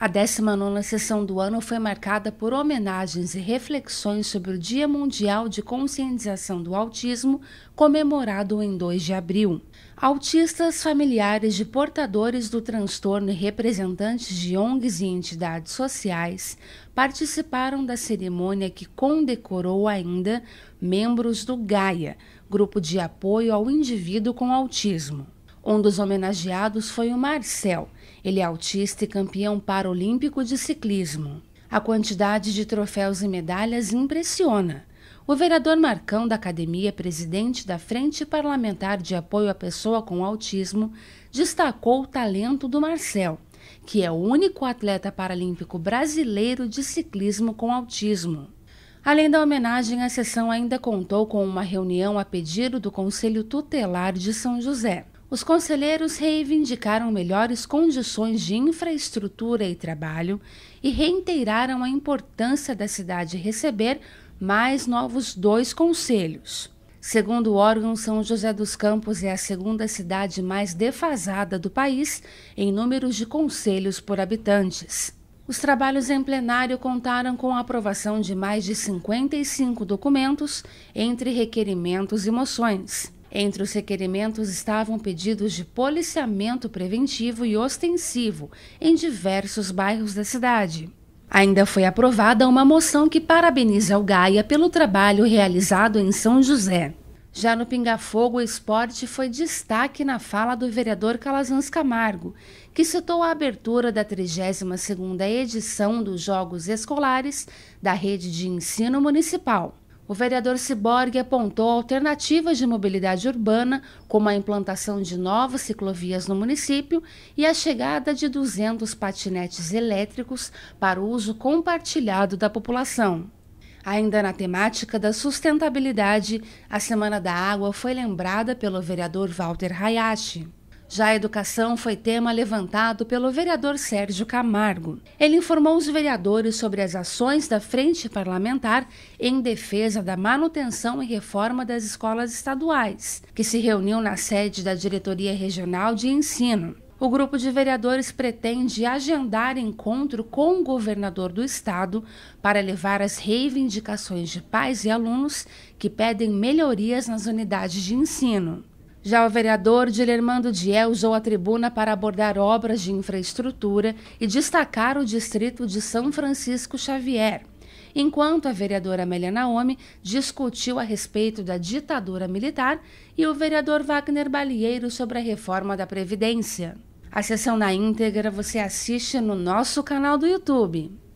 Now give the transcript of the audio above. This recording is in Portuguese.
A 19 sessão do ano foi marcada por homenagens e reflexões sobre o Dia Mundial de Conscientização do Autismo, comemorado em 2 de abril. Autistas, familiares de portadores do transtorno e representantes de ONGs e entidades sociais participaram da cerimônia que condecorou ainda membros do GAIA, Grupo de Apoio ao Indivíduo com Autismo. Um dos homenageados foi o Marcel. Ele é autista e campeão paralímpico de ciclismo. A quantidade de troféus e medalhas impressiona. O vereador Marcão da Academia, presidente da Frente Parlamentar de Apoio à Pessoa com Autismo, destacou o talento do Marcel, que é o único atleta paralímpico brasileiro de ciclismo com autismo. Além da homenagem, a sessão ainda contou com uma reunião a pedido do Conselho Tutelar de São José os conselheiros reivindicaram melhores condições de infraestrutura e trabalho e reiteraram a importância da cidade receber mais novos dois conselhos. Segundo o órgão, São José dos Campos é a segunda cidade mais defasada do país em números de conselhos por habitantes. Os trabalhos em plenário contaram com a aprovação de mais de 55 documentos, entre requerimentos e moções. Entre os requerimentos estavam pedidos de policiamento preventivo e ostensivo em diversos bairros da cidade. Ainda foi aprovada uma moção que parabeniza o Gaia pelo trabalho realizado em São José. Já no Pingafogo, o esporte foi destaque na fala do vereador Calazans Camargo, que citou a abertura da 32ª edição dos Jogos Escolares da Rede de Ensino Municipal o vereador Ciborgue apontou alternativas de mobilidade urbana, como a implantação de novas ciclovias no município e a chegada de 200 patinetes elétricos para uso compartilhado da população. Ainda na temática da sustentabilidade, a Semana da Água foi lembrada pelo vereador Walter Hayashi. Já a educação foi tema levantado pelo vereador Sérgio Camargo. Ele informou os vereadores sobre as ações da Frente Parlamentar em defesa da manutenção e reforma das escolas estaduais, que se reuniu na sede da Diretoria Regional de Ensino. O grupo de vereadores pretende agendar encontro com o governador do estado para levar as reivindicações de pais e alunos que pedem melhorias nas unidades de ensino. Já o vereador Dilermando Diel usou a tribuna para abordar obras de infraestrutura e destacar o distrito de São Francisco Xavier, enquanto a vereadora Amélia Naomi discutiu a respeito da ditadura militar e o vereador Wagner Balieiro sobre a reforma da Previdência. A sessão na íntegra você assiste no nosso canal do YouTube.